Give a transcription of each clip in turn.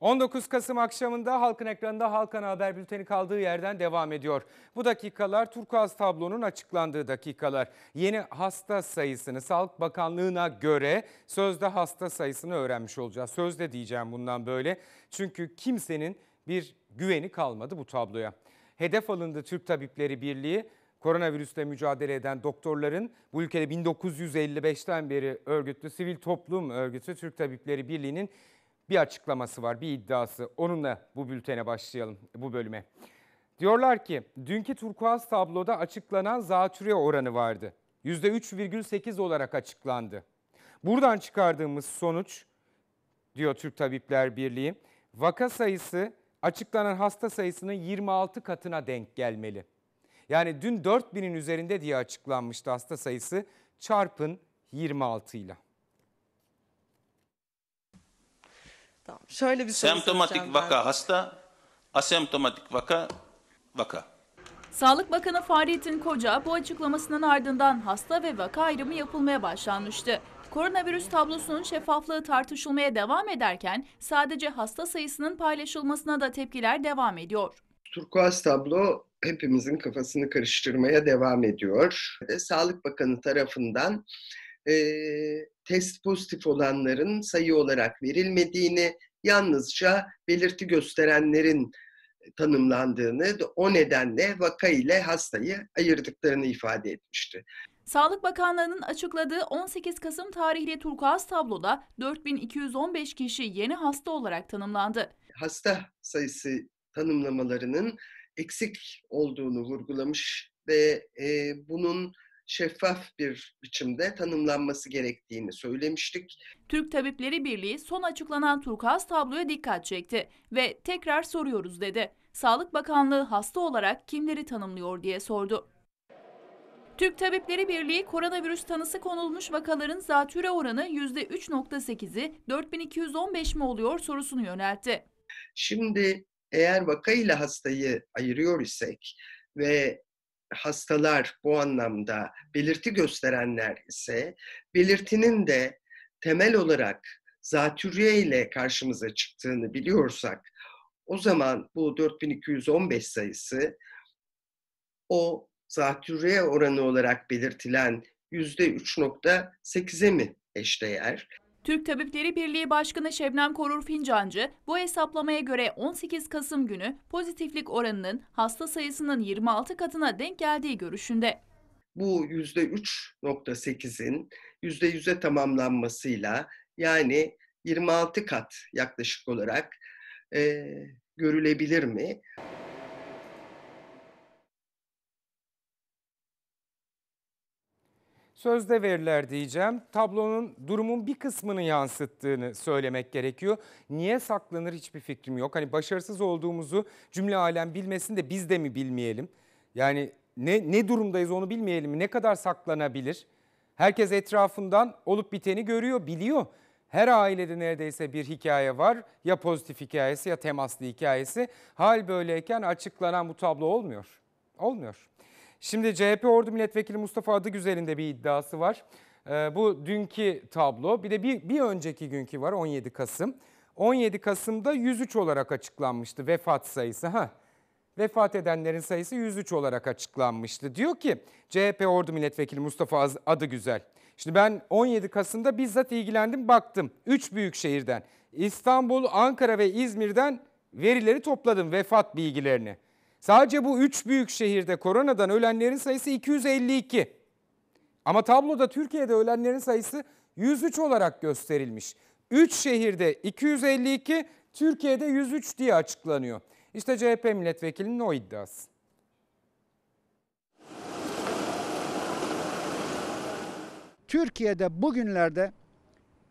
19 Kasım akşamında Halkın ekranında Halkan Haber Bülteni kaldığı yerden devam ediyor. Bu dakikalar turkuaz tablonun açıklandığı dakikalar. Yeni hasta sayısını Sağlık Bakanlığı'na göre sözde hasta sayısını öğrenmiş olacağız. Sözde diyeceğim bundan böyle. Çünkü kimsenin bir güveni kalmadı bu tabloya. Hedef alındı Türk Tabipleri Birliği. Koronavirüsle mücadele eden doktorların bu ülkede 1955'ten beri örgütlü sivil toplum örgütü Türk Tabipleri Birliği'nin bir açıklaması var, bir iddiası. Onunla bu bültene başlayalım, bu bölüme. Diyorlar ki dünkü turkuaz tabloda açıklanan zatürre oranı vardı. %3,8 olarak açıklandı. Buradan çıkardığımız sonuç diyor Türk Tabipler Birliği vaka sayısı açıklanan hasta sayısının 26 katına denk gelmeli. Yani dün 4000'in üzerinde diye açıklanmıştı hasta sayısı çarpın 26 ile. Tamam. Şöyle bir Semptomatik vaka ben. hasta, asemptomatik vaka vaka. Sağlık Bakanı Fahrettin Koca bu açıklamasının ardından hasta ve vaka ayrımı yapılmaya başlanmıştı. Koronavirüs tablosunun şeffaflığı tartışılmaya devam ederken sadece hasta sayısının paylaşılmasına da tepkiler devam ediyor. Turkuaz tablo hepimizin kafasını karıştırmaya devam ediyor. E, Sağlık Bakanı tarafından e, test pozitif olanların sayı olarak verilmediğini, yalnızca belirti gösterenlerin e, tanımlandığını, o nedenle vaka ile hastayı ayırdıklarını ifade etmişti. Sağlık Bakanlığı'nın açıkladığı 18 Kasım tarihli turkuaz tabloda 4215 kişi yeni hasta olarak tanımlandı. Hasta sayısı tanımlamalarının eksik olduğunu vurgulamış ve e, bunun şeffaf bir biçimde tanımlanması gerektiğini söylemiştik. Türk Tabipleri Birliği son açıklanan turkuaz tabloya dikkat çekti ve tekrar soruyoruz dedi. Sağlık Bakanlığı hasta olarak kimleri tanımlıyor diye sordu. Türk Tabipleri Birliği koronavirüs tanısı konulmuş vakaların zatüre oranı %3.8'i 4215 mi oluyor sorusunu yöneltti. Şimdi eğer vaka ile hastayı ayırıyor isek ve hastalar bu anlamda belirti gösterenler ise belirtinin de temel olarak zatürre ile karşımıza çıktığını biliyorsak o zaman bu 4215 sayısı o zatürre oranı olarak belirtilen %3.8'e mi eşdeğer? Türk Tabipleri Birliği Başkanı Şebnem Korur Fincancı, bu hesaplamaya göre 18 Kasım günü pozitiflik oranının hasta sayısının 26 katına denk geldiği görüşünde. Bu %3.8'in %100'e tamamlanmasıyla yani 26 kat yaklaşık olarak e, görülebilir mi? sözde veriler diyeceğim. Tablonun durumun bir kısmını yansıttığını söylemek gerekiyor. Niye saklanır hiçbir fikrim yok. Hani başarısız olduğumuzu cümle alem bilmesin de biz de mi bilmeyelim? Yani ne, ne durumdayız onu bilmeyelim mi? Ne kadar saklanabilir? Herkes etrafından olup biteni görüyor, biliyor. Her ailede neredeyse bir hikaye var. Ya pozitif hikayesi ya temaslı hikayesi. Hal böyleyken açıklanan bu tablo olmuyor. Olmuyor. Şimdi CHP Ordu Milletvekili Mustafa Adıgüzel'in de bir iddiası var. Ee, bu dünkü tablo. Bir de bir, bir önceki günkü var 17 Kasım. 17 Kasım'da 103 olarak açıklanmıştı vefat sayısı. Ha, vefat edenlerin sayısı 103 olarak açıklanmıştı. Diyor ki CHP Ordu Milletvekili Mustafa Adıgüzel. Şimdi ben 17 Kasım'da bizzat ilgilendim baktım. 3 büyük şehirden İstanbul, Ankara ve İzmir'den verileri topladım vefat bilgilerini. Sadece bu üç büyük şehirde koronadan ölenlerin sayısı 252. Ama tabloda Türkiye'de ölenlerin sayısı 103 olarak gösterilmiş. 3 şehirde 252, Türkiye'de 103 diye açıklanıyor. İşte CHP milletvekilinin o iddiası. Türkiye'de bugünlerde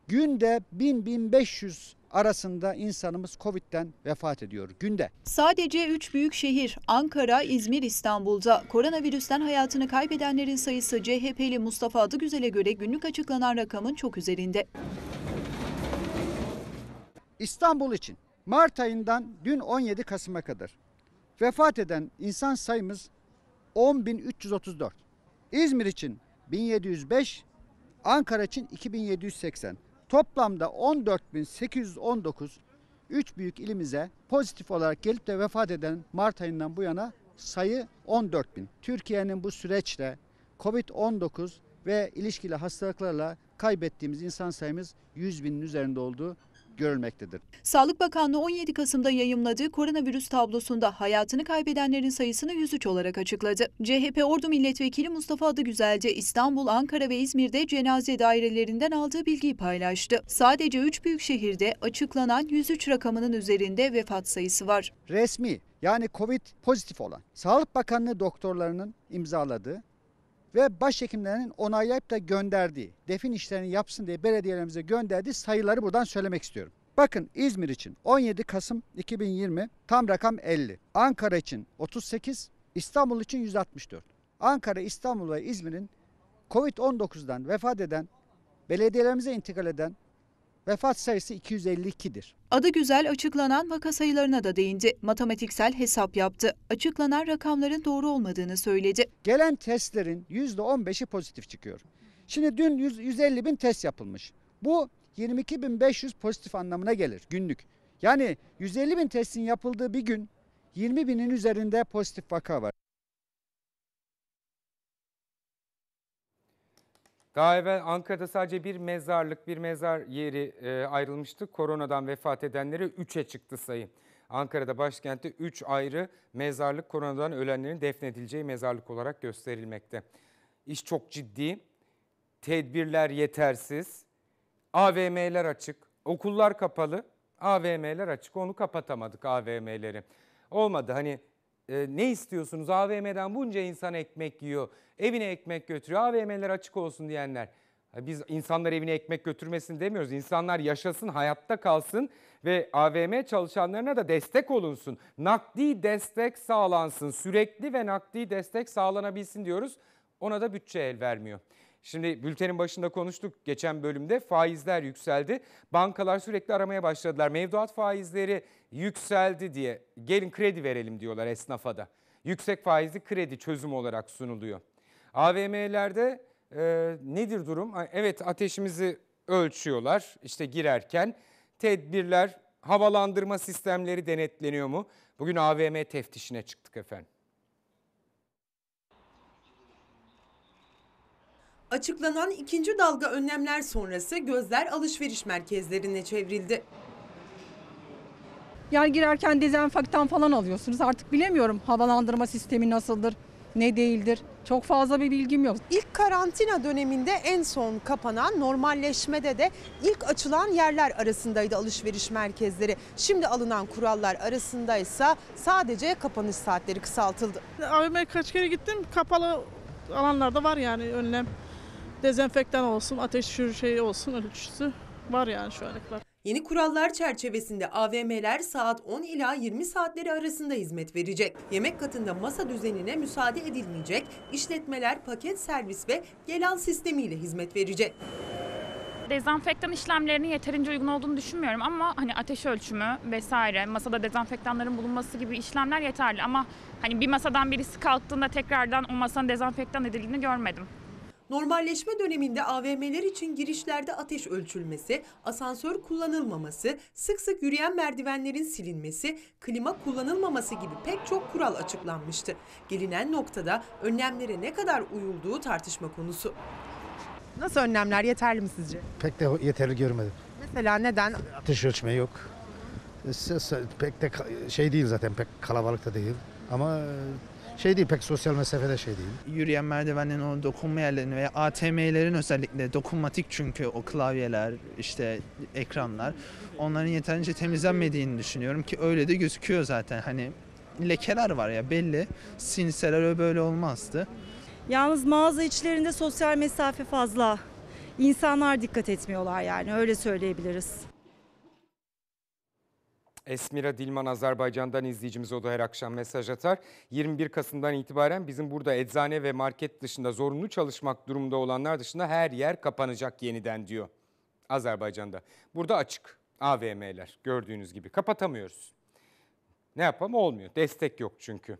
günde 1000-1500 arasında insanımız Covid'den vefat ediyor günde. Sadece 3 büyük şehir Ankara, İzmir, İstanbul'da koronavirüsten hayatını kaybedenlerin sayısı CHP'li Mustafa Adıgüzel'e göre günlük açıklanan rakamın çok üzerinde. İstanbul için Mart ayından dün 17 Kasım'a kadar vefat eden insan sayımız 10.334. İzmir için 1705, Ankara için 2780. Toplamda 14.819 3 büyük ilimize pozitif olarak gelip de vefat eden Mart ayından bu yana sayı 14.000. Türkiye'nin bu süreçte Covid-19 ve ilişkili hastalıklarla kaybettiğimiz insan sayımız 100 binin üzerinde oldu görülmektedir. Sağlık Bakanlığı 17 Kasım'da yayımladığı koronavirüs tablosunda hayatını kaybedenlerin sayısını 103 olarak açıkladı. CHP Ordu Milletvekili Mustafa Adıgüzel'de İstanbul, Ankara ve İzmir'de cenaze dairelerinden aldığı bilgiyi paylaştı. Sadece 3 büyük şehirde açıklanan 103 rakamının üzerinde vefat sayısı var. Resmi yani Covid pozitif olan Sağlık Bakanlığı doktorlarının imzaladığı ve başhekimlerinin onaylayıp da gönderdiği, defin işlerini yapsın diye belediyelerimize gönderdiği sayıları buradan söylemek istiyorum. Bakın İzmir için 17 Kasım 2020 tam rakam 50. Ankara için 38, İstanbul için 164. Ankara, İstanbul ve İzmir'in Covid-19'dan vefat eden, belediyelerimize intikal eden Vefat sayısı 252'dir. Adı güzel açıklanan vaka sayılarına da değindi. Matematiksel hesap yaptı. Açıklanan rakamların doğru olmadığını söyledi. Gelen testlerin %15'i pozitif çıkıyor. Şimdi dün 100, 150 bin test yapılmış. Bu 22.500 pozitif anlamına gelir günlük. Yani 150 bin testin yapıldığı bir gün 20 binin üzerinde pozitif vaka var. Daha evvel Ankara'da sadece bir mezarlık, bir mezar yeri e, ayrılmıştı. Koronadan vefat edenleri 3'e çıktı sayı. Ankara'da başkentte 3 ayrı mezarlık koronadan ölenlerin defnedileceği mezarlık olarak gösterilmekte. İş çok ciddi, tedbirler yetersiz, AVM'ler açık, okullar kapalı, AVM'ler açık. Onu kapatamadık AVM'leri. Olmadı hani e, ne istiyorsunuz? AVM'den bunca insan ekmek yiyor. Evine ekmek götürüyor. AVM'ler açık olsun diyenler. Biz insanlar evine ekmek götürmesin demiyoruz. İnsanlar yaşasın, hayatta kalsın ve AVM çalışanlarına da destek olunsun. Nakdi destek sağlansın. Sürekli ve nakdi destek sağlanabilsin diyoruz. Ona da bütçe el vermiyor. Şimdi bültenin başında konuştuk geçen bölümde faizler yükseldi. Bankalar sürekli aramaya başladılar. Mevduat faizleri yükseldi diye gelin kredi verelim diyorlar esnafa da. Yüksek faizli kredi çözüm olarak sunuluyor. AVM'lerde e, nedir durum? Evet ateşimizi ölçüyorlar işte girerken. Tedbirler, havalandırma sistemleri denetleniyor mu? Bugün AVM teftişine çıktık efendim. Açıklanan ikinci dalga önlemler sonrası gözler alışveriş merkezlerine çevrildi. Yer girerken dezenfektan falan alıyorsunuz. Artık bilemiyorum havalandırma sistemi nasıldır, ne değildir. Çok fazla bir bilgim yok. İlk karantina döneminde en son kapanan normalleşmede de ilk açılan yerler arasındaydı alışveriş merkezleri. Şimdi alınan kurallar arasında ise sadece kapanış saatleri kısaltıldı. AVM'ye kaç kere gittim kapalı alanlarda var yani önlem dezenfektan olsun, ateş düşürücü şey olsun ölçüsü var yani şu ana kadar. Yeni kurallar çerçevesinde AVM'ler saat 10 ila 20 saatleri arasında hizmet verecek. Yemek katında masa düzenine müsaade edilmeyecek, İşletmeler paket servis ve gelan sistemiyle hizmet verecek dezenfektan işlemlerinin yeterince uygun olduğunu düşünmüyorum ama hani ateş ölçümü vesaire masada dezenfektanların bulunması gibi işlemler yeterli ama hani bir masadan birisi kalktığında tekrardan o masanın dezenfektan edildiğini görmedim. Normalleşme döneminde AVM'ler için girişlerde ateş ölçülmesi, asansör kullanılmaması, sık sık yürüyen merdivenlerin silinmesi, klima kullanılmaması gibi pek çok kural açıklanmıştı. Gelinen noktada önlemlere ne kadar uyulduğu tartışma konusu. Nasıl önlemler yeterli mi sizce? Pek de yeterli görmedim. Mesela neden? Ateş ölçme yok. Pek de şey değil zaten pek kalabalık da değil. Ama şey değil pek sosyal mesafede şey değil. Yürüyen merdivenlerin o dokunma yerlerinin veya ATM'lerin özellikle dokunmatik çünkü o klavyeler işte ekranlar onların yeterince temizlenmediğini düşünüyorum ki öyle de gözüküyor zaten hani lekeler var ya belli sinseler böyle olmazdı. Yalnız mağaza içlerinde sosyal mesafe fazla. İnsanlar dikkat etmiyorlar yani öyle söyleyebiliriz. Esmira Dilman Azerbaycan'dan izleyicimiz o da her akşam mesaj atar. 21 Kasım'dan itibaren bizim burada eczane ve market dışında zorunlu çalışmak durumunda olanlar dışında her yer kapanacak yeniden diyor. Azerbaycan'da. Burada açık AVM'ler gördüğünüz gibi kapatamıyoruz. Ne yapalım olmuyor. Destek yok çünkü.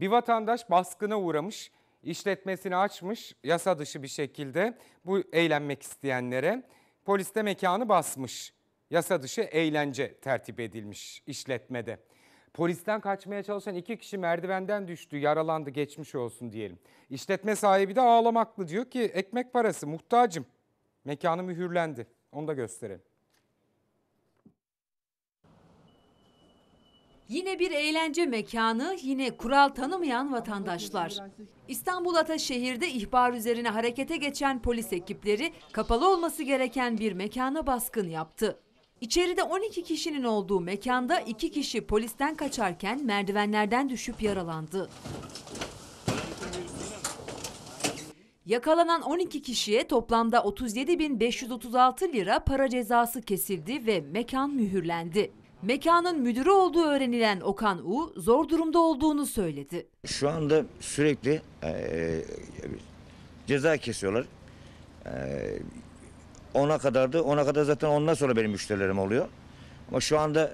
Bir vatandaş baskına uğramış, işletmesini açmış yasa dışı bir şekilde bu eğlenmek isteyenlere. Polis de mekanı basmış. Yasa dışı eğlence tertip edilmiş işletmede. Polisten kaçmaya çalışan iki kişi merdivenden düştü, yaralandı, geçmiş olsun diyelim. İşletme sahibi de ağlamaklı diyor ki ekmek parası muhtacım. Mekanı mühürlendi. Onu da gösterelim. Yine bir eğlence mekanı, yine kural tanımayan vatandaşlar. İstanbul Ataşehir'de ihbar üzerine harekete geçen polis ekipleri kapalı olması gereken bir mekana baskın yaptı. İçeride 12 kişinin olduğu mekanda iki kişi polisten kaçarken merdivenlerden düşüp yaralandı. Yakalanan 12 kişiye toplamda 37.536 lira para cezası kesildi ve mekan mühürlendi. Mekanın müdürü olduğu öğrenilen Okan U zor durumda olduğunu söyledi. Şu anda sürekli e, ceza kesiyorlar. E, 10'a kadardı. 10'a kadar zaten ondan sonra benim müşterilerim oluyor. Ama şu anda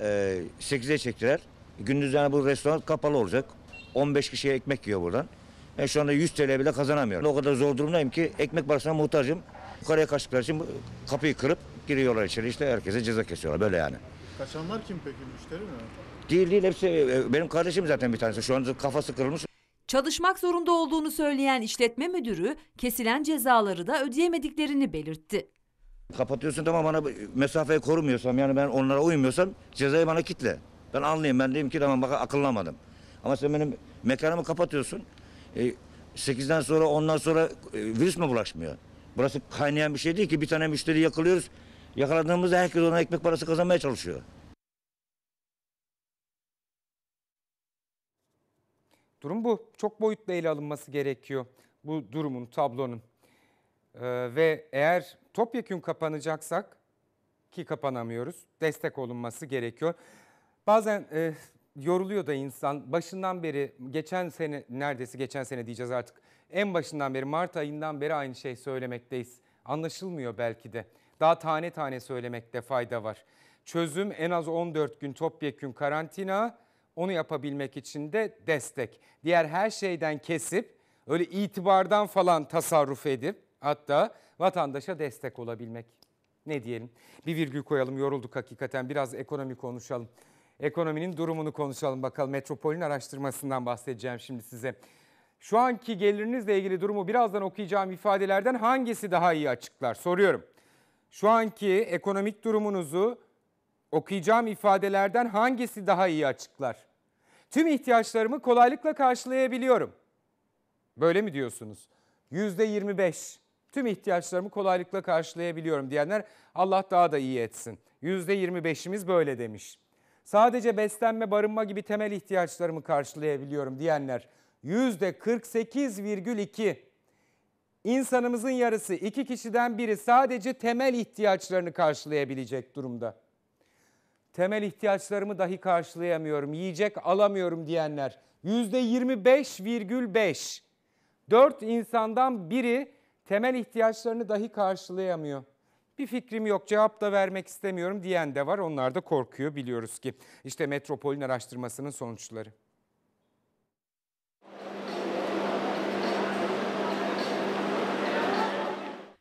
8'e çektiler. Gündüz yani bu restoran kapalı olacak. 15 kişiye ekmek yiyor buradan. Ben şu anda 100 TL bile kazanamıyorum. O kadar zor durumdayım ki ekmek parasına muhtacım. Yukarıya kaçtıkları için kapıyı kırıp giriyorlar içeri. İşte herkese ceza kesiyorlar böyle yani. Kaçanlar kim peki müşteri mi? Değil değil hepsi e, benim kardeşim zaten bir tanesi. Şu anda kafası kırılmış. Çalışmak zorunda olduğunu söyleyen işletme müdürü kesilen cezaları da ödeyemediklerini belirtti. Kapatıyorsun tamam bana mesafeyi korumuyorsam yani ben onlara uymuyorsam cezayı bana kitle. Ben anlayayım ben diyeyim ki tamam bak akıllamadım. Ama sen benim mekanımı kapatıyorsun. E, 8'den sonra ondan sonra e, virüs mü bulaşmıyor? Burası kaynayan bir şey değil ki bir tane müşteri yakalıyoruz. Yakaladığımızda herkes ona ekmek parası kazanmaya çalışıyor. Durum bu. Çok boyutlu ele alınması gerekiyor bu durumun, tablonun. Ee, ve eğer topyekün kapanacaksak ki kapanamıyoruz destek olunması gerekiyor. Bazen e, yoruluyor da insan başından beri geçen sene neredeyse geçen sene diyeceğiz artık en başından beri Mart ayından beri aynı şey söylemekteyiz. Anlaşılmıyor belki de daha tane tane söylemekte fayda var. Çözüm en az 14 gün topyekün karantina onu yapabilmek için de destek. Diğer her şeyden kesip öyle itibardan falan tasarruf edip Hatta vatandaşa destek olabilmek. Ne diyelim? Bir virgül koyalım yorulduk hakikaten biraz ekonomi konuşalım. Ekonominin durumunu konuşalım bakalım. Metropol'ün araştırmasından bahsedeceğim şimdi size. Şu anki gelirinizle ilgili durumu birazdan okuyacağım ifadelerden hangisi daha iyi açıklar soruyorum. Şu anki ekonomik durumunuzu okuyacağım ifadelerden hangisi daha iyi açıklar? Tüm ihtiyaçlarımı kolaylıkla karşılayabiliyorum. Böyle mi diyorsunuz? %25. Tüm ihtiyaçlarımı kolaylıkla karşılayabiliyorum diyenler Allah daha da iyi etsin. %25'imiz böyle demiş. Sadece beslenme, barınma gibi temel ihtiyaçlarımı karşılayabiliyorum diyenler %48,2. İnsanımızın yarısı iki kişiden biri sadece temel ihtiyaçlarını karşılayabilecek durumda. Temel ihtiyaçlarımı dahi karşılayamıyorum, yiyecek alamıyorum diyenler %25,5. 4 insandan biri temel ihtiyaçlarını dahi karşılayamıyor. Bir fikrim yok cevap da vermek istemiyorum diyen de var. Onlar da korkuyor biliyoruz ki. İşte Metropol'ün araştırmasının sonuçları.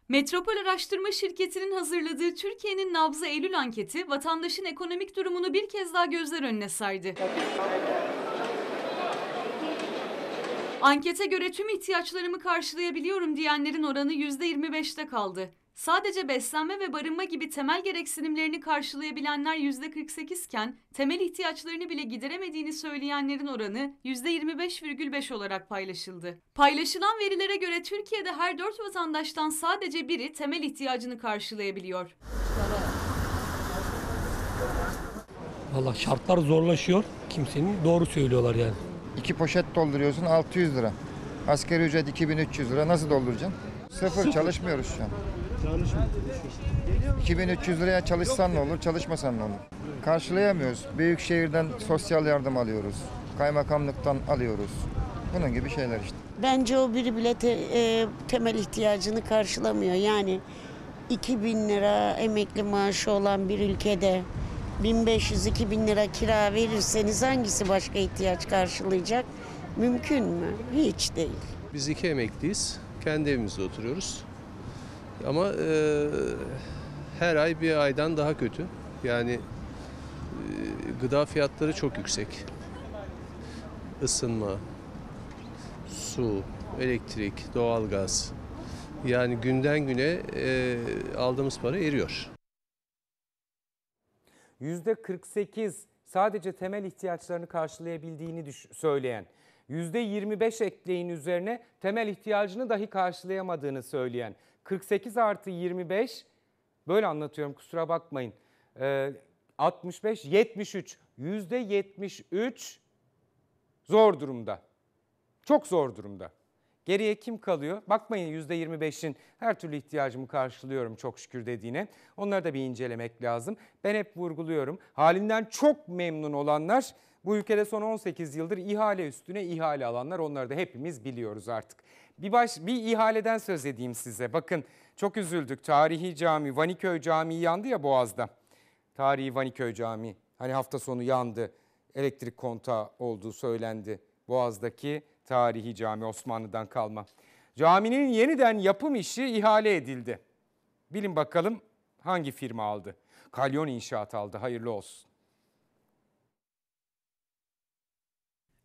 Metropol Araştırma Şirketi'nin hazırladığı Türkiye'nin Nabzı Eylül anketi vatandaşın ekonomik durumunu bir kez daha gözler önüne serdi. Ankete göre tüm ihtiyaçlarımı karşılayabiliyorum diyenlerin oranı %25'te kaldı. Sadece beslenme ve barınma gibi temel gereksinimlerini karşılayabilenler %48 iken temel ihtiyaçlarını bile gideremediğini söyleyenlerin oranı %25,5 olarak paylaşıldı. Paylaşılan verilere göre Türkiye'de her 4 vatandaştan sadece biri temel ihtiyacını karşılayabiliyor. Valla şartlar zorlaşıyor. Kimsenin doğru söylüyorlar yani. İki poşet dolduruyorsun 600 lira. Asgari ücret 2300 lira. Nasıl dolduracaksın? Sıfır, çalışmıyoruz şu an. Çalışmıyor. 2300 liraya çalışsan ne olur, çalışmasan ne olur? Karşılayamıyoruz. şehirden sosyal yardım alıyoruz. Kaymakamlıktan alıyoruz. Bunun gibi şeyler işte. Bence o biri bile te, e, temel ihtiyacını karşılamıyor. Yani 2000 lira emekli maaşı olan bir ülkede 1500-2000 lira kira verirseniz hangisi başka ihtiyaç karşılayacak? Mümkün mü? Hiç değil. Biz iki emekliyiz. Kendi evimizde oturuyoruz. Ama e, her ay bir aydan daha kötü. Yani e, gıda fiyatları çok yüksek. Isınma, su, elektrik, doğalgaz. Yani günden güne e, aldığımız para eriyor. %48 sadece temel ihtiyaçlarını karşılayabildiğini düş- söyleyen, %25 ekleyin üzerine temel ihtiyacını dahi karşılayamadığını söyleyen, 48 artı 25 böyle anlatıyorum kusura bakmayın. 65, 73, %73 zor durumda. Çok zor durumda. Geriye kim kalıyor? Bakmayın %25'in her türlü ihtiyacımı karşılıyorum çok şükür dediğine. Onları da bir incelemek lazım. Ben hep vurguluyorum. Halinden çok memnun olanlar bu ülkede son 18 yıldır ihale üstüne ihale alanlar onları da hepimiz biliyoruz artık. Bir, baş, bir ihaleden söz edeyim size. Bakın çok üzüldük. Tarihi cami, Vaniköy Camii yandı ya Boğaz'da. Tarihi Vaniköy Camii. Hani hafta sonu yandı. Elektrik kontağı olduğu söylendi. Boğaz'daki Tarihi Cami Osmanlı'dan kalma. Caminin yeniden yapım işi ihale edildi. Bilin bakalım hangi firma aldı? Kalyon İnşaat aldı. Hayırlı olsun.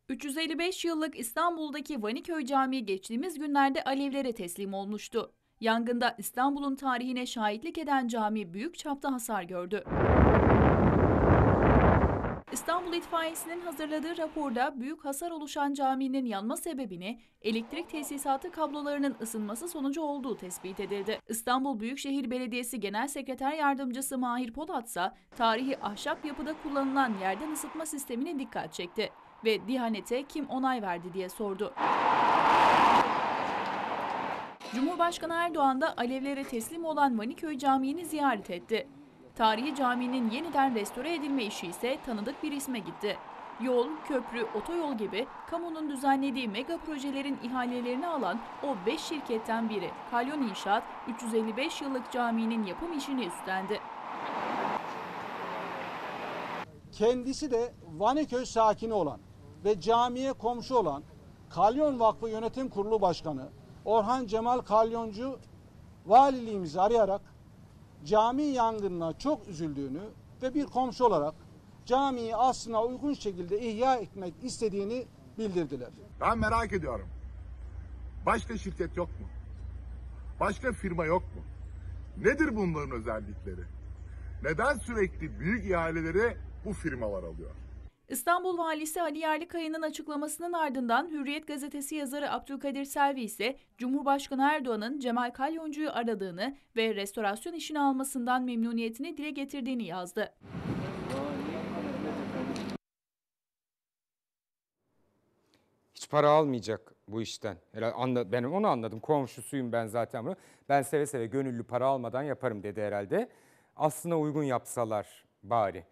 355 yıllık İstanbul'daki Vaniköy Camii geçtiğimiz günlerde alevlere teslim olmuştu. Yangında İstanbul'un tarihine şahitlik eden cami büyük çapta hasar gördü. İstanbul İtfaiyesi'nin hazırladığı raporda büyük hasar oluşan caminin yanma sebebini elektrik tesisatı kablolarının ısınması sonucu olduğu tespit edildi. İstanbul Büyükşehir Belediyesi Genel Sekreter Yardımcısı Mahir Polat ise tarihi ahşap yapıda kullanılan yerden ısıtma sistemine dikkat çekti ve dihanete kim onay verdi diye sordu. Cumhurbaşkanı Erdoğan da alevlere teslim olan Vaniköy Camii'ni ziyaret etti. Tarihi caminin yeniden restore edilme işi ise tanıdık bir isme gitti. Yol, köprü, otoyol gibi kamunun düzenlediği mega projelerin ihalelerini alan o 5 şirketten biri Kalyon İnşaat 355 yıllık caminin yapım işini üstlendi. Kendisi de Vaniköy sakini olan ve camiye komşu olan Kalyon Vakfı Yönetim Kurulu Başkanı Orhan Cemal Kalyoncu valiliğimizi arayarak cami yangınına çok üzüldüğünü ve bir komşu olarak camiyi aslına uygun şekilde ihya etmek istediğini bildirdiler. Ben merak ediyorum. Başka şirket yok mu? Başka firma yok mu? Nedir bunların özellikleri? Neden sürekli büyük ihaleleri bu firmalar alıyor? İstanbul Valisi Ali Yerlikaya'nın açıklamasının ardından Hürriyet gazetesi yazarı Abdülkadir Selvi ise Cumhurbaşkanı Erdoğan'ın Cemal Kalyoncu'yu aradığını ve restorasyon işini almasından memnuniyetini dile getirdiğini yazdı. Hiç para almayacak bu işten. Ben onu anladım. Komşusuyum ben zaten bunu. Ben seve seve gönüllü para almadan yaparım dedi herhalde. Aslına uygun yapsalar bari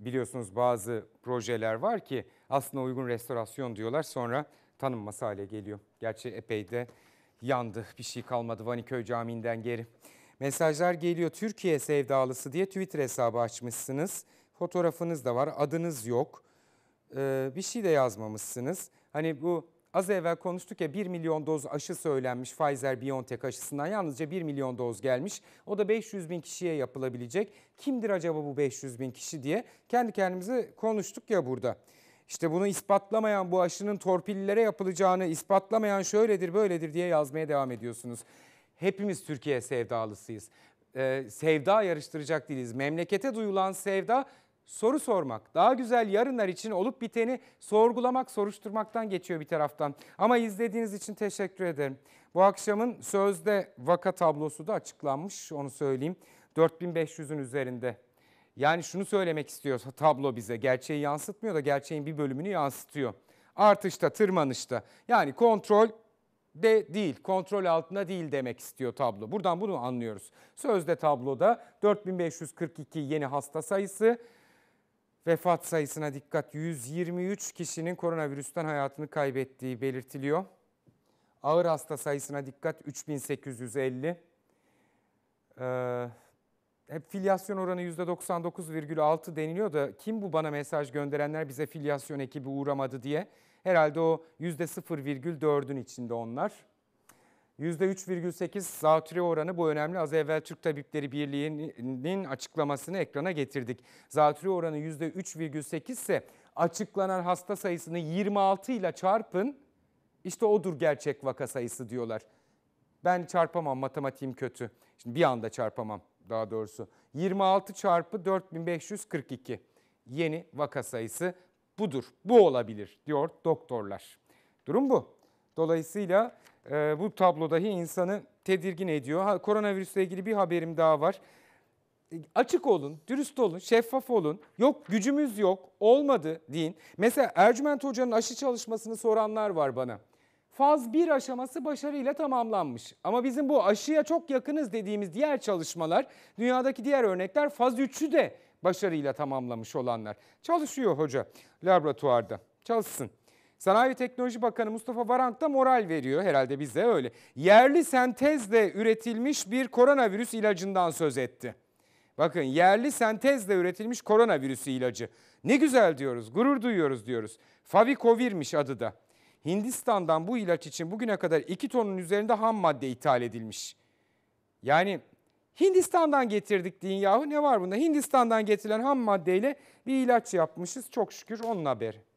biliyorsunuz bazı projeler var ki aslında uygun restorasyon diyorlar sonra tanınması hale geliyor. Gerçi epey de yandı bir şey kalmadı Vaniköy Camii'nden geri. Mesajlar geliyor Türkiye sevdalısı diye Twitter hesabı açmışsınız. Fotoğrafınız da var adınız yok. Ee, bir şey de yazmamışsınız. Hani bu az evvel konuştuk ya 1 milyon doz aşı söylenmiş Pfizer-BioNTech aşısından yalnızca 1 milyon doz gelmiş. O da 500 bin kişiye yapılabilecek. Kimdir acaba bu 500 bin kişi diye kendi kendimize konuştuk ya burada. İşte bunu ispatlamayan bu aşının torpillere yapılacağını ispatlamayan şöyledir böyledir diye yazmaya devam ediyorsunuz. Hepimiz Türkiye sevdalısıyız. Ee, sevda yarıştıracak değiliz. Memlekete duyulan sevda soru sormak, daha güzel yarınlar için olup biteni sorgulamak, soruşturmaktan geçiyor bir taraftan. Ama izlediğiniz için teşekkür ederim. Bu akşamın sözde vaka tablosu da açıklanmış onu söyleyeyim. 4500'ün üzerinde. Yani şunu söylemek istiyor tablo bize. Gerçeği yansıtmıyor da gerçeğin bir bölümünü yansıtıyor. Artışta, tırmanışta. Yani kontrol de değil, kontrol altında değil demek istiyor tablo. Buradan bunu anlıyoruz. Sözde tabloda 4542 yeni hasta sayısı, Vefat sayısına dikkat 123 kişinin koronavirüsten hayatını kaybettiği belirtiliyor. Ağır hasta sayısına dikkat 3850. Ee, hep filyasyon oranı %99,6 deniliyor da kim bu bana mesaj gönderenler bize filyasyon ekibi uğramadı diye. Herhalde o %0,4'ün içinde onlar. %3,8 zatürre oranı bu önemli. Az evvel Türk Tabipleri Birliği'nin açıklamasını ekrana getirdik. Zatürre oranı %3,8 ise açıklanan hasta sayısını 26 ile çarpın. İşte odur gerçek vaka sayısı diyorlar. Ben çarpamam matematiğim kötü. Şimdi bir anda çarpamam daha doğrusu. 26 çarpı 4542 yeni vaka sayısı budur. Bu olabilir diyor doktorlar. Durum bu. Dolayısıyla e, bu tablo dahi insanı tedirgin ediyor. Ha, koronavirüsle ilgili bir haberim daha var. E, açık olun, dürüst olun, şeffaf olun. Yok gücümüz yok, olmadı deyin. Mesela Ercüment Hoca'nın aşı çalışmasını soranlar var bana. Faz 1 aşaması başarıyla tamamlanmış. Ama bizim bu aşıya çok yakınız dediğimiz diğer çalışmalar, dünyadaki diğer örnekler faz 3'ü de başarıyla tamamlamış olanlar. Çalışıyor hoca laboratuvarda. Çalışsın. Sanayi Teknoloji Bakanı Mustafa Varank da moral veriyor herhalde bize öyle. Yerli sentezle üretilmiş bir koronavirüs ilacından söz etti. Bakın yerli sentezle üretilmiş koronavirüsü ilacı. Ne güzel diyoruz, gurur duyuyoruz diyoruz. Favikovirmiş adı da. Hindistan'dan bu ilaç için bugüne kadar 2 tonun üzerinde ham madde ithal edilmiş. Yani Hindistan'dan getirdik deyin yahu ne var bunda? Hindistan'dan getirilen ham maddeyle bir ilaç yapmışız. Çok şükür onun haberi.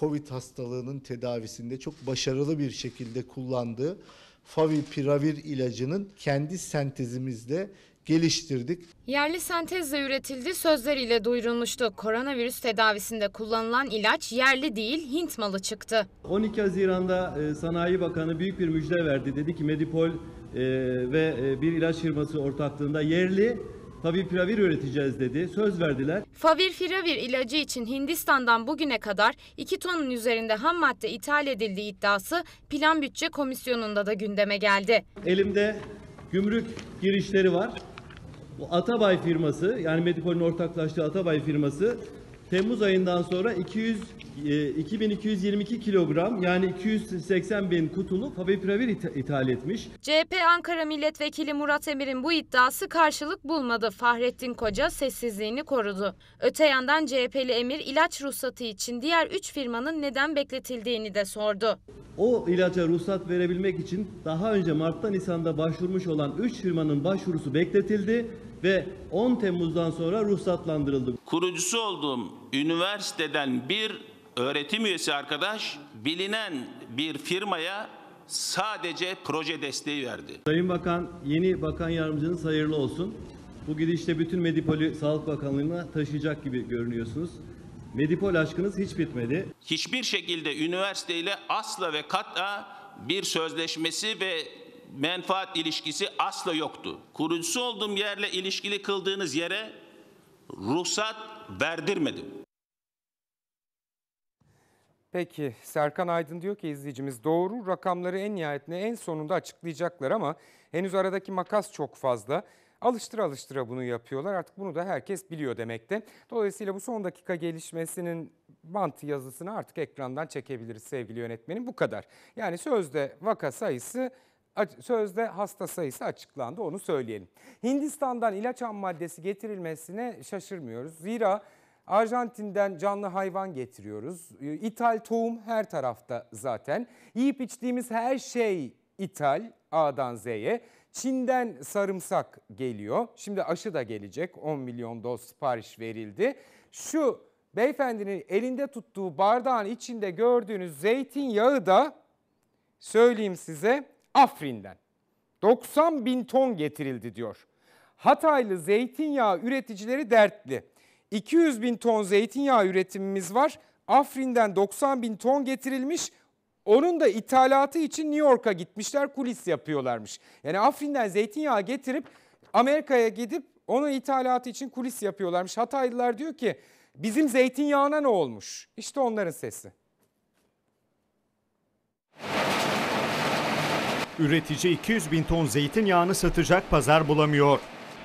COVID hastalığının tedavisinde çok başarılı bir şekilde kullandığı favipiravir ilacının kendi sentezimizde geliştirdik. Yerli sentezle üretildi sözleriyle duyurulmuştu. Koronavirüs tedavisinde kullanılan ilaç yerli değil Hint malı çıktı. 12 Haziran'da e, Sanayi Bakanı büyük bir müjde verdi. Dedi ki Medipol e, ve e, bir ilaç firması ortaklığında yerli Favipiravir üreteceğiz dedi. Söz verdiler. Favipiravir ilacı için Hindistan'dan bugüne kadar 2 tonun üzerinde ham madde ithal edildiği iddiası Plan Bütçe Komisyonu'nda da gündeme geldi. Elimde gümrük girişleri var. Bu Atabay firması yani Medipol'ün ortaklaştığı Atabay firması Temmuz ayından sonra 200 e, 2222 kilogram yani 280 bin kutulu favipiravir ith ithal etmiş. CHP Ankara Milletvekili Murat Emir'in bu iddiası karşılık bulmadı. Fahrettin Koca sessizliğini korudu. Öte yandan CHP'li Emir ilaç ruhsatı için diğer 3 firmanın neden bekletildiğini de sordu. O ilaca ruhsat verebilmek için daha önce Mart'tan Nisan'da başvurmuş olan 3 firmanın başvurusu bekletildi ve 10 Temmuz'dan sonra ruhsatlandırıldı. Kurucusu olduğum üniversiteden bir öğretim üyesi arkadaş bilinen bir firmaya sadece proje desteği verdi. Sayın Bakan, yeni bakan yardımcınız hayırlı olsun. Bu gidişte bütün Medipol'ü Sağlık Bakanlığı'na taşıyacak gibi görünüyorsunuz. Medipol aşkınız hiç bitmedi. Hiçbir şekilde üniversiteyle asla ve kat'a bir sözleşmesi ve menfaat ilişkisi asla yoktu. Kurucusu olduğum yerle ilişkili kıldığınız yere ruhsat verdirmedim. Peki Serkan Aydın diyor ki izleyicimiz doğru rakamları en nihayetinde en sonunda açıklayacaklar ama henüz aradaki makas çok fazla. Alıştıra alıştıra bunu yapıyorlar artık bunu da herkes biliyor demekte. Dolayısıyla bu son dakika gelişmesinin bantı yazısını artık ekrandan çekebiliriz sevgili yönetmenim bu kadar. Yani sözde vaka sayısı sözde hasta sayısı açıklandı onu söyleyelim. Hindistan'dan ilaç ham maddesi getirilmesine şaşırmıyoruz. Zira Arjantin'den canlı hayvan getiriyoruz. Ee, ithal tohum her tarafta zaten. Yiyip içtiğimiz her şey ithal A'dan Z'ye. Çin'den sarımsak geliyor. Şimdi aşı da gelecek. 10 milyon doz sipariş verildi. Şu beyefendinin elinde tuttuğu bardağın içinde gördüğünüz zeytinyağı da söyleyeyim size Afrin'den. 90 bin ton getirildi diyor. Hataylı zeytinyağı üreticileri dertli. 200 bin ton zeytinyağı üretimimiz var. Afrin'den 90 bin ton getirilmiş. Onun da ithalatı için New York'a gitmişler kulis yapıyorlarmış. Yani Afrin'den zeytinyağı getirip Amerika'ya gidip onun ithalatı için kulis yapıyorlarmış. Hataylılar diyor ki bizim zeytinyağına ne olmuş? İşte onların sesi. Üretici 200 bin ton zeytinyağını satacak pazar bulamıyor.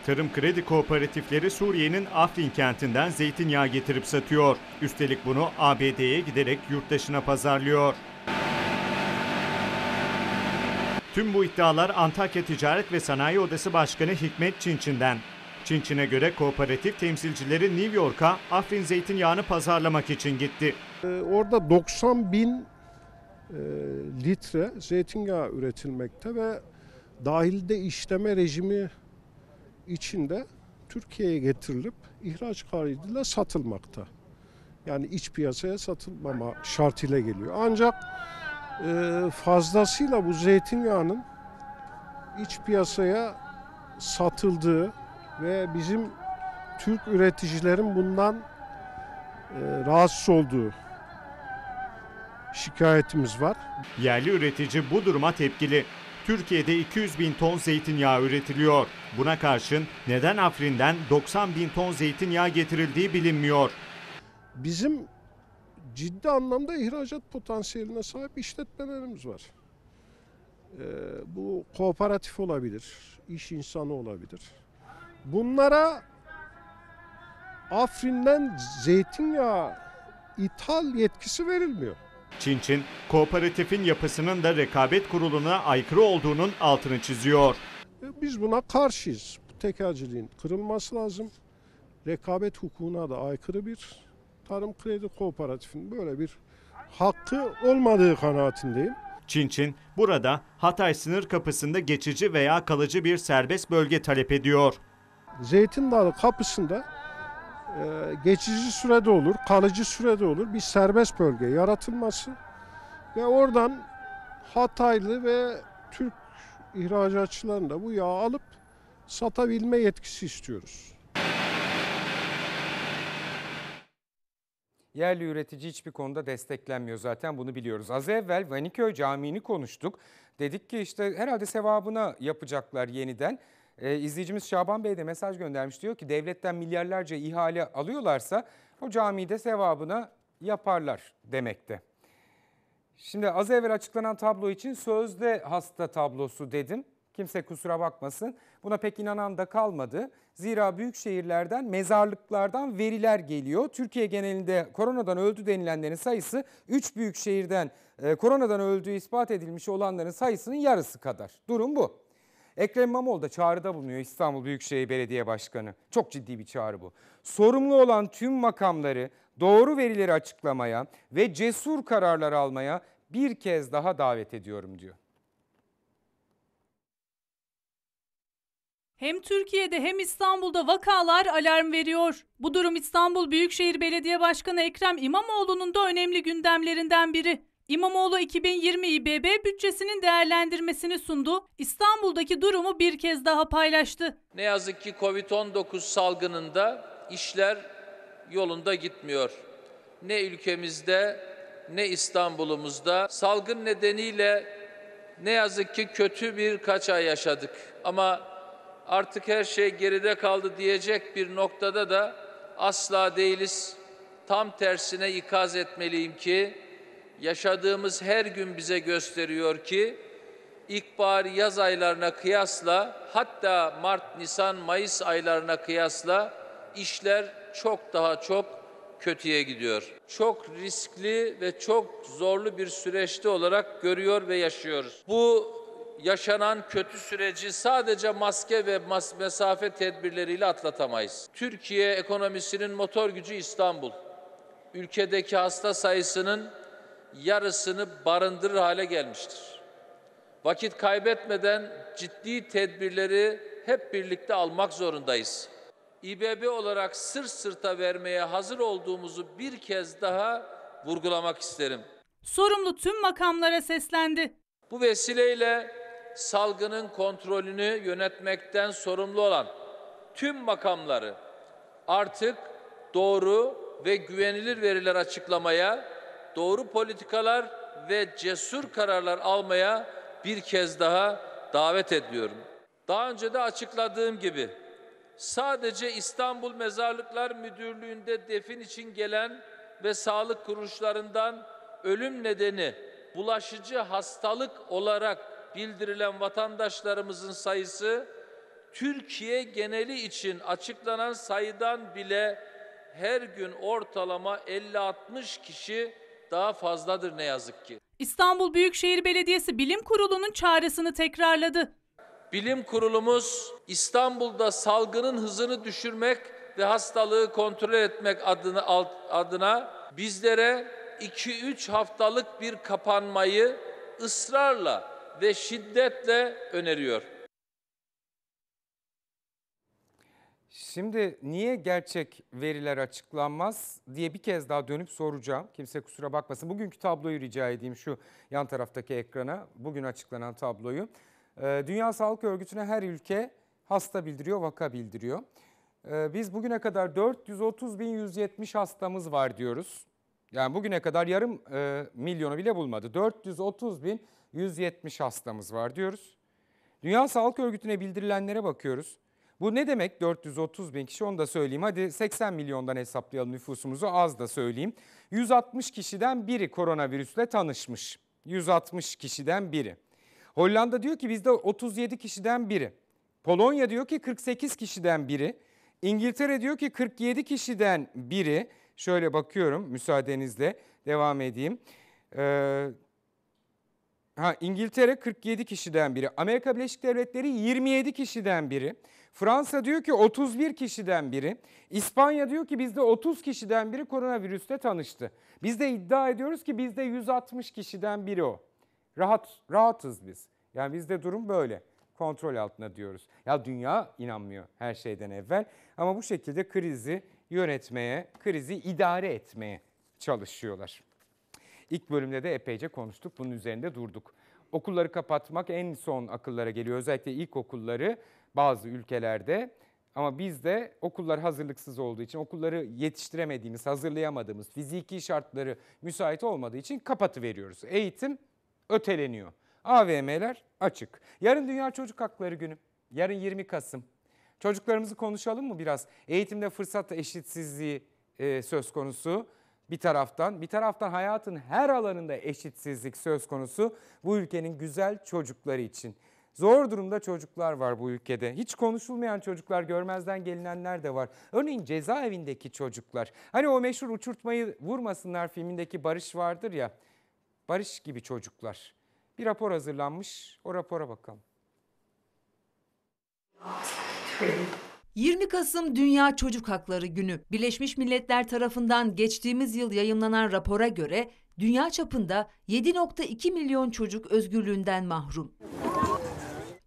Tarım kredi kooperatifleri Suriye'nin Afrin kentinden zeytinyağı getirip satıyor. Üstelik bunu ABD'ye giderek yurt pazarlıyor. Tüm bu iddialar Antakya Ticaret ve Sanayi Odası Başkanı Hikmet Çinçin'den. Çinçin'e göre kooperatif temsilcileri New York'a Afrin zeytinyağını pazarlamak için gitti. Ee, orada 90 bin e, litre zeytinyağı üretilmekte ve dahilde işleme rejimi içinde Türkiye'ye getirilip ihraç kaydıyla satılmakta. Yani iç piyasaya satılmama şartıyla geliyor. Ancak e, fazlasıyla bu zeytinyağının iç piyasaya satıldığı ve bizim Türk üreticilerin bundan e, rahatsız olduğu şikayetimiz var. Yerli üretici bu duruma tepkili. Türkiye'de 200 bin ton zeytinyağı üretiliyor. Buna karşın neden Afrin'den 90 bin ton zeytinyağı getirildiği bilinmiyor. Bizim ciddi anlamda ihracat potansiyeline sahip işletmelerimiz var. Ee, bu kooperatif olabilir, iş insanı olabilir. Bunlara Afrin'den zeytinyağı ithal yetkisi verilmiyor. Çin Çin, kooperatifin yapısının da rekabet kuruluna aykırı olduğunun altını çiziyor. E, biz buna karşıyız. Bu tekelciliğin kırılması lazım. Rekabet hukukuna da aykırı bir tarım kredi kooperatifinin böyle bir hakkı olmadığı kanaatindeyim. Çin Çin burada Hatay sınır kapısında geçici veya kalıcı bir serbest bölge talep ediyor. Zeytin Dalı kapısında ee, geçici sürede olur, kalıcı sürede olur bir serbest bölge yaratılması ve oradan Hataylı ve Türk ihracatçıların da bu yağı alıp satabilme yetkisi istiyoruz. Yerli üretici hiçbir konuda desteklenmiyor zaten bunu biliyoruz. Az evvel Vaniköy Camii'ni konuştuk. Dedik ki işte herhalde sevabına yapacaklar yeniden. Ee, izleyicimiz Şaban Bey de mesaj göndermiş diyor ki devletten milyarlarca ihale alıyorlarsa o camide sevabına yaparlar demekte. Şimdi az evvel açıklanan tablo için sözde hasta tablosu dedim. Kimse kusura bakmasın. Buna pek inanan da kalmadı. Zira büyük şehirlerden, mezarlıklardan veriler geliyor. Türkiye genelinde koronadan öldü denilenlerin sayısı 3 büyük şehirden e, koronadan öldüğü ispat edilmiş olanların sayısının yarısı kadar. Durum bu. Ekrem İmamoğlu da çağrıda bulunuyor İstanbul Büyükşehir Belediye Başkanı. Çok ciddi bir çağrı bu. Sorumlu olan tüm makamları doğru verileri açıklamaya ve cesur kararlar almaya bir kez daha davet ediyorum diyor. Hem Türkiye'de hem İstanbul'da vakalar alarm veriyor. Bu durum İstanbul Büyükşehir Belediye Başkanı Ekrem İmamoğlu'nun da önemli gündemlerinden biri. İmamoğlu 2020 İBB bütçesinin değerlendirmesini sundu. İstanbul'daki durumu bir kez daha paylaştı. Ne yazık ki Covid-19 salgınında işler yolunda gitmiyor. Ne ülkemizde ne İstanbul'umuzda salgın nedeniyle ne yazık ki kötü birkaç ay yaşadık. Ama artık her şey geride kaldı diyecek bir noktada da asla değiliz. Tam tersine ikaz etmeliyim ki yaşadığımız her gün bize gösteriyor ki ilkbahar yaz aylarına kıyasla hatta Mart, Nisan, Mayıs aylarına kıyasla işler çok daha çok kötüye gidiyor. Çok riskli ve çok zorlu bir süreçte olarak görüyor ve yaşıyoruz. Bu yaşanan kötü süreci sadece maske ve mas mesafe tedbirleriyle atlatamayız. Türkiye ekonomisinin motor gücü İstanbul. Ülkedeki hasta sayısının yarısını barındırır hale gelmiştir. Vakit kaybetmeden ciddi tedbirleri hep birlikte almak zorundayız. İBB olarak sırt sırta vermeye hazır olduğumuzu bir kez daha vurgulamak isterim. Sorumlu tüm makamlara seslendi. Bu vesileyle salgının kontrolünü yönetmekten sorumlu olan tüm makamları artık doğru ve güvenilir veriler açıklamaya doğru politikalar ve cesur kararlar almaya bir kez daha davet ediyorum. Daha önce de açıkladığım gibi sadece İstanbul Mezarlıklar Müdürlüğü'nde defin için gelen ve sağlık kuruluşlarından ölüm nedeni bulaşıcı hastalık olarak bildirilen vatandaşlarımızın sayısı Türkiye geneli için açıklanan sayıdan bile her gün ortalama 50-60 kişi daha fazladır ne yazık ki. İstanbul Büyükşehir Belediyesi Bilim Kurulu'nun çağrısını tekrarladı. Bilim kurulumuz İstanbul'da salgının hızını düşürmek ve hastalığı kontrol etmek adına, adına bizlere 2-3 haftalık bir kapanmayı ısrarla ve şiddetle öneriyor. Şimdi niye gerçek veriler açıklanmaz diye bir kez daha dönüp soracağım. Kimse kusura bakmasın. Bugünkü tabloyu rica edeyim şu yan taraftaki ekrana. Bugün açıklanan tabloyu. Ee, Dünya Sağlık Örgütü'ne her ülke hasta bildiriyor, vaka bildiriyor. Ee, biz bugüne kadar 430.170 hastamız var diyoruz. Yani bugüne kadar yarım e, milyonu bile bulmadı. 430.170 hastamız var diyoruz. Dünya Sağlık Örgütü'ne bildirilenlere bakıyoruz. Bu ne demek 430 bin kişi onu da söyleyeyim. Hadi 80 milyondan hesaplayalım nüfusumuzu az da söyleyeyim. 160 kişiden biri koronavirüsle tanışmış. 160 kişiden biri. Hollanda diyor ki bizde 37 kişiden biri. Polonya diyor ki 48 kişiden biri. İngiltere diyor ki 47 kişiden biri. Şöyle bakıyorum müsaadenizle devam edeyim. Ee, ha, İngiltere 47 kişiden biri. Amerika Birleşik Devletleri 27 kişiden biri. Fransa diyor ki 31 kişiden biri, İspanya diyor ki bizde 30 kişiden biri koronavirüste tanıştı. Biz de iddia ediyoruz ki bizde 160 kişiden biri o. Rahat rahatız biz. Yani bizde durum böyle. Kontrol altında diyoruz. Ya dünya inanmıyor her şeyden evvel ama bu şekilde krizi yönetmeye, krizi idare etmeye çalışıyorlar. İlk bölümde de epeyce konuştuk. Bunun üzerinde durduk. Okulları kapatmak en son akıllara geliyor. Özellikle ilkokulları bazı ülkelerde. Ama bizde okullar hazırlıksız olduğu için, okulları yetiştiremediğimiz, hazırlayamadığımız, fiziki şartları müsait olmadığı için kapatı veriyoruz. Eğitim öteleniyor. AVM'ler açık. Yarın Dünya Çocuk Hakları Günü. Yarın 20 Kasım. Çocuklarımızı konuşalım mı biraz? Eğitimde fırsat eşitsizliği e, söz konusu bir taraftan. Bir taraftan hayatın her alanında eşitsizlik söz konusu bu ülkenin güzel çocukları için. Zor durumda çocuklar var bu ülkede. Hiç konuşulmayan çocuklar, görmezden gelinenler de var. Örneğin cezaevindeki çocuklar. Hani o meşhur uçurtmayı vurmasınlar filmindeki Barış vardır ya. Barış gibi çocuklar. Bir rapor hazırlanmış. O rapora bakalım. 20 Kasım Dünya Çocuk Hakları Günü. Birleşmiş Milletler tarafından geçtiğimiz yıl yayımlanan rapora göre dünya çapında 7.2 milyon çocuk özgürlüğünden mahrum.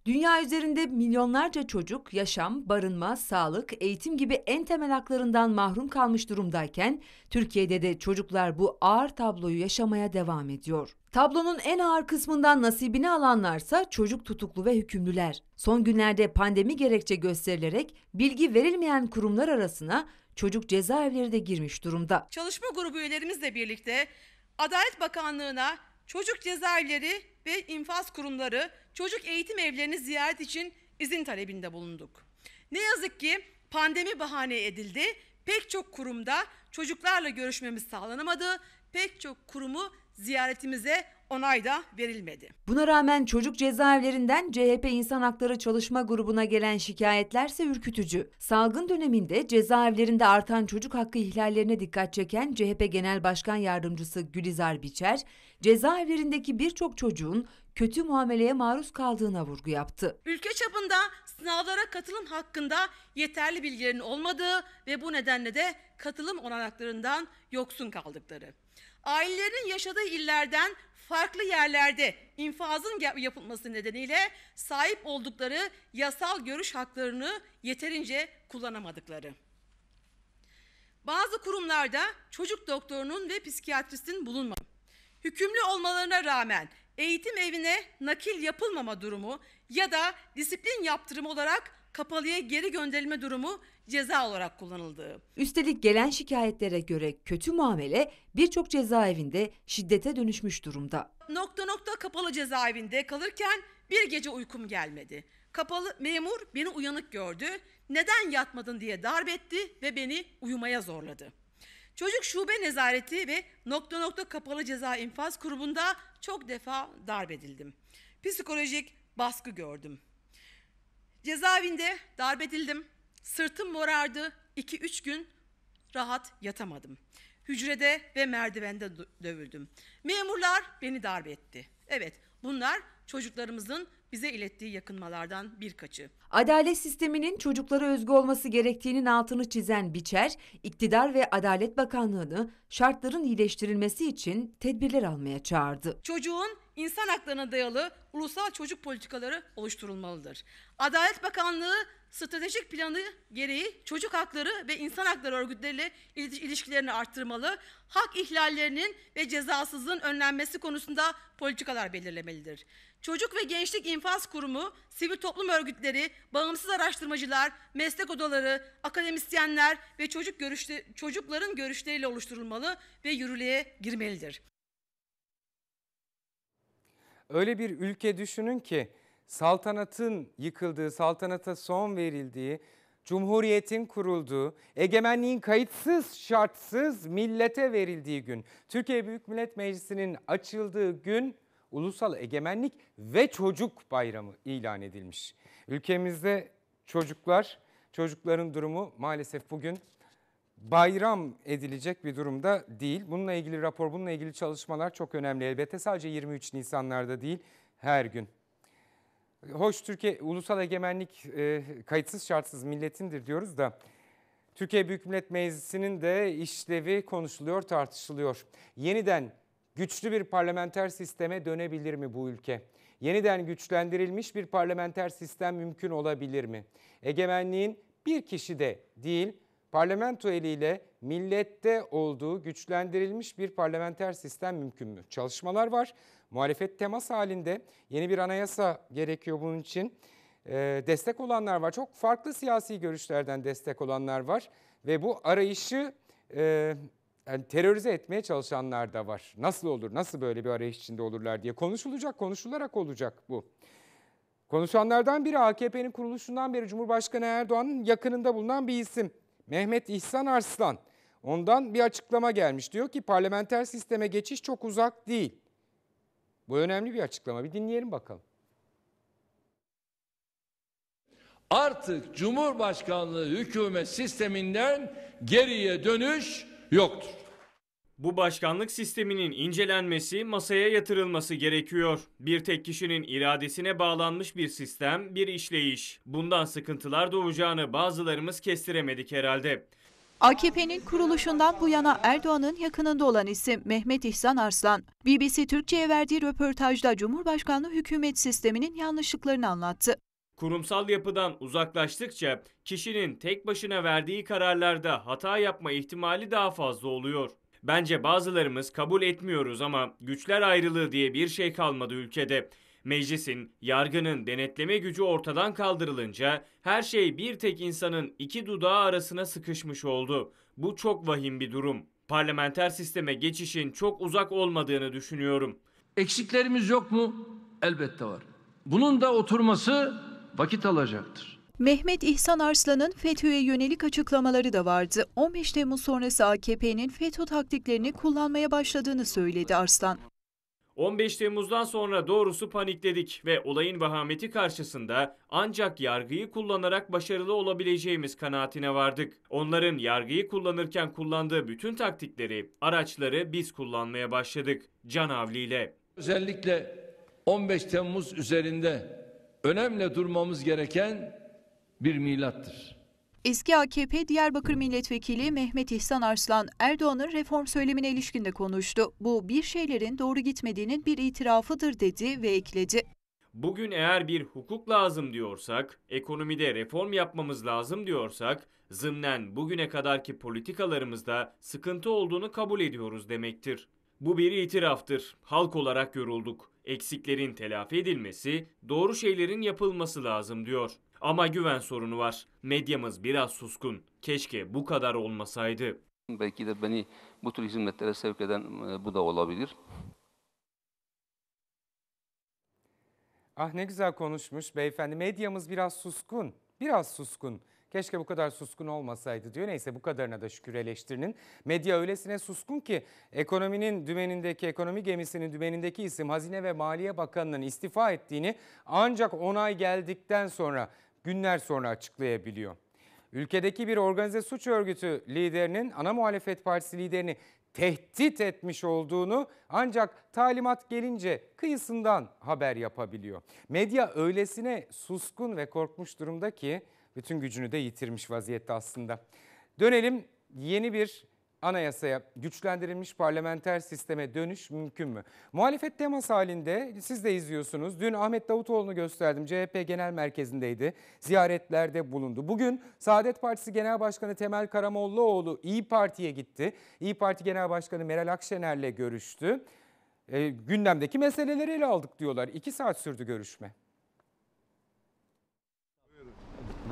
Dünya üzerinde milyonlarca çocuk yaşam, barınma, sağlık, eğitim gibi en temel haklarından mahrum kalmış durumdayken Türkiye'de de çocuklar bu ağır tabloyu yaşamaya devam ediyor. Tablonun en ağır kısmından nasibini alanlarsa çocuk tutuklu ve hükümlüler. Son günlerde pandemi gerekçe gösterilerek bilgi verilmeyen kurumlar arasına çocuk cezaevleri de girmiş durumda. Çalışma grubu üyelerimizle birlikte Adalet Bakanlığı'na çocuk cezaevleri ve infaz kurumları çocuk eğitim evlerini ziyaret için izin talebinde bulunduk. Ne yazık ki pandemi bahane edildi. Pek çok kurumda çocuklarla görüşmemiz sağlanamadı. Pek çok kurumu ziyaretimize onay da verilmedi. Buna rağmen çocuk cezaevlerinden CHP İnsan Hakları Çalışma Grubu'na gelen şikayetlerse ürkütücü. Salgın döneminde cezaevlerinde artan çocuk hakkı ihlallerine dikkat çeken CHP Genel Başkan Yardımcısı Gülizar Biçer, cezaevlerindeki birçok çocuğun kötü muameleye maruz kaldığına vurgu yaptı. Ülke çapında sınavlara katılım hakkında yeterli bilgilerin olmadığı ve bu nedenle de katılım olanaklarından yoksun kaldıkları. Ailelerinin yaşadığı illerden farklı yerlerde infazın yapılması nedeniyle sahip oldukları yasal görüş haklarını yeterince kullanamadıkları. Bazı kurumlarda çocuk doktorunun ve psikiyatristin bulunmadığı, hükümlü olmalarına rağmen eğitim evine nakil yapılmama durumu ya da disiplin yaptırımı olarak kapalıya geri gönderilme durumu ceza olarak kullanıldığı. Üstelik gelen şikayetlere göre kötü muamele birçok cezaevinde şiddete dönüşmüş durumda. Nokta nokta kapalı cezaevinde kalırken bir gece uykum gelmedi. Kapalı memur beni uyanık gördü. Neden yatmadın diye darp etti ve beni uyumaya zorladı. Çocuk şube nezareti ve nokta nokta kapalı ceza infaz grubunda çok defa darp edildim. Psikolojik baskı gördüm. Cezaevinde darp edildim. Sırtım morardı. 2-3 gün rahat yatamadım. Hücrede ve merdivende dövüldüm. Memurlar beni darp etti. Evet bunlar çocuklarımızın bize ilettiği yakınmalardan birkaçı. Adalet sisteminin çocuklara özgü olması gerektiğinin altını çizen Biçer, iktidar ve Adalet Bakanlığı'nı şartların iyileştirilmesi için tedbirler almaya çağırdı. Çocuğun insan haklarına dayalı ulusal çocuk politikaları oluşturulmalıdır. Adalet Bakanlığı stratejik planı gereği çocuk hakları ve insan hakları örgütleriyle ilişkilerini arttırmalı, hak ihlallerinin ve cezasızlığın önlenmesi konusunda politikalar belirlemelidir. Çocuk ve Gençlik İnfaz Kurumu, sivil toplum örgütleri, bağımsız araştırmacılar, meslek odaları, akademisyenler ve çocuk görüşte, çocukların görüşleriyle oluşturulmalı ve yürürlüğe girmelidir. Öyle bir ülke düşünün ki saltanatın yıkıldığı, saltanata son verildiği, Cumhuriyetin kurulduğu, egemenliğin kayıtsız şartsız millete verildiği gün, Türkiye Büyük Millet Meclisi'nin açıldığı gün Ulusal Egemenlik ve Çocuk Bayramı ilan edilmiş. Ülkemizde çocuklar, çocukların durumu maalesef bugün bayram edilecek bir durumda değil. Bununla ilgili rapor, bununla ilgili çalışmalar çok önemli. Elbette sadece 23 Nisanlarda değil, her gün hoş Türkiye ulusal egemenlik e, kayıtsız şartsız milletindir diyoruz da Türkiye Büyük Millet Meclisi'nin de işlevi konuşuluyor, tartışılıyor. Yeniden güçlü bir parlamenter sisteme dönebilir mi bu ülke? Yeniden güçlendirilmiş bir parlamenter sistem mümkün olabilir mi? Egemenliğin bir kişi de değil, parlamento eliyle millette olduğu güçlendirilmiş bir parlamenter sistem mümkün mü? Çalışmalar var. Muhalefet temas halinde yeni bir anayasa gerekiyor bunun için. E, destek olanlar var. Çok farklı siyasi görüşlerden destek olanlar var. Ve bu arayışı e, yani terörize etmeye çalışanlar da var. Nasıl olur, nasıl böyle bir arayış içinde olurlar diye konuşulacak, konuşularak olacak bu. Konuşanlardan biri AKP'nin kuruluşundan beri Cumhurbaşkanı Erdoğan'ın yakınında bulunan bir isim. Mehmet İhsan Arslan. Ondan bir açıklama gelmiş. Diyor ki parlamenter sisteme geçiş çok uzak değil. Bu önemli bir açıklama. Bir dinleyelim bakalım. Artık Cumhurbaşkanlığı hükümet sisteminden geriye dönüş yoktur. Bu başkanlık sisteminin incelenmesi, masaya yatırılması gerekiyor. Bir tek kişinin iradesine bağlanmış bir sistem, bir işleyiş. Bundan sıkıntılar doğacağını bazılarımız kestiremedik herhalde. AKP'nin kuruluşundan bu yana Erdoğan'ın yakınında olan isim Mehmet İhsan Arslan. BBC Türkçe'ye verdiği röportajda Cumhurbaşkanlığı hükümet sisteminin yanlışlıklarını anlattı. Kurumsal yapıdan uzaklaştıkça kişinin tek başına verdiği kararlarda hata yapma ihtimali daha fazla oluyor. Bence bazılarımız kabul etmiyoruz ama güçler ayrılığı diye bir şey kalmadı ülkede. Meclisin, yargının denetleme gücü ortadan kaldırılınca her şey bir tek insanın iki dudağı arasına sıkışmış oldu. Bu çok vahim bir durum. Parlamenter sisteme geçişin çok uzak olmadığını düşünüyorum. Eksiklerimiz yok mu? Elbette var. Bunun da oturması vakit alacaktır. Mehmet İhsan Arslan'ın FETÖ'ye yönelik açıklamaları da vardı. 15 Temmuz sonrası AKP'nin FETÖ taktiklerini kullanmaya başladığını söyledi Arslan. 15 Temmuz'dan sonra doğrusu panikledik ve olayın vahameti karşısında ancak yargıyı kullanarak başarılı olabileceğimiz kanaatine vardık. Onların yargıyı kullanırken kullandığı bütün taktikleri, araçları biz kullanmaya başladık. Can Avli ile. Özellikle 15 Temmuz üzerinde önemli durmamız gereken bir milattır. Eski AKP Diyarbakır Milletvekili Mehmet İhsan Arslan Erdoğan'ın reform söylemine ilişkin de konuştu. Bu bir şeylerin doğru gitmediğinin bir itirafıdır dedi ve ekledi. Bugün eğer bir hukuk lazım diyorsak, ekonomide reform yapmamız lazım diyorsak, zımnen bugüne kadarki politikalarımızda sıkıntı olduğunu kabul ediyoruz demektir. Bu bir itiraftır. Halk olarak yorulduk. Eksiklerin telafi edilmesi, doğru şeylerin yapılması lazım diyor. Ama güven sorunu var. Medyamız biraz suskun. Keşke bu kadar olmasaydı. Belki de beni bu tür hizmetlere sevk eden e, bu da olabilir. Ah ne güzel konuşmuş beyefendi. Medyamız biraz suskun. Biraz suskun. Keşke bu kadar suskun olmasaydı diyor. Neyse bu kadarına da şükür eleştirinin. Medya öylesine suskun ki ekonominin dümenindeki, ekonomi gemisinin dümenindeki isim Hazine ve Maliye Bakanı'nın istifa ettiğini ancak onay geldikten sonra günler sonra açıklayabiliyor. Ülkedeki bir organize suç örgütü liderinin ana muhalefet partisi liderini tehdit etmiş olduğunu ancak talimat gelince kıyısından haber yapabiliyor. Medya öylesine suskun ve korkmuş durumda ki bütün gücünü de yitirmiş vaziyette aslında. Dönelim yeni bir anayasaya güçlendirilmiş parlamenter sisteme dönüş mümkün mü? Muhalefet temas halinde siz de izliyorsunuz. Dün Ahmet Davutoğlu'nu gösterdim. CHP Genel Merkezi'ndeydi. Ziyaretlerde bulundu. Bugün Saadet Partisi Genel Başkanı Temel Karamollaoğlu İyi Parti'ye gitti. İyi Parti Genel Başkanı Meral Akşener'le görüştü. E, gündemdeki meseleleri ele aldık diyorlar. İki saat sürdü görüşme.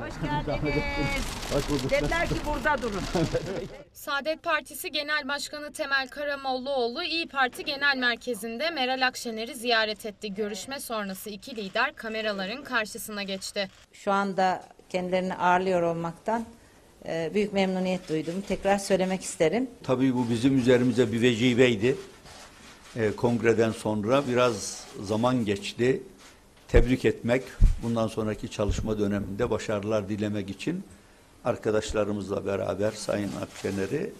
Hoş geldiniz. Dediler ki burada durun. Saadet Partisi Genel Başkanı Temel Karamollaoğlu İyi Parti Genel Merkezi'nde Meral Akşener'i ziyaret etti. Görüşme sonrası iki lider kameraların karşısına geçti. Şu anda kendilerini ağırlıyor olmaktan e, büyük memnuniyet duydum. Tekrar söylemek isterim. Tabii bu bizim üzerimize bir vecibeydi. E, kongreden sonra biraz zaman geçti tebrik etmek, bundan sonraki çalışma döneminde başarılar dilemek için arkadaşlarımızla beraber Sayın Akşener'i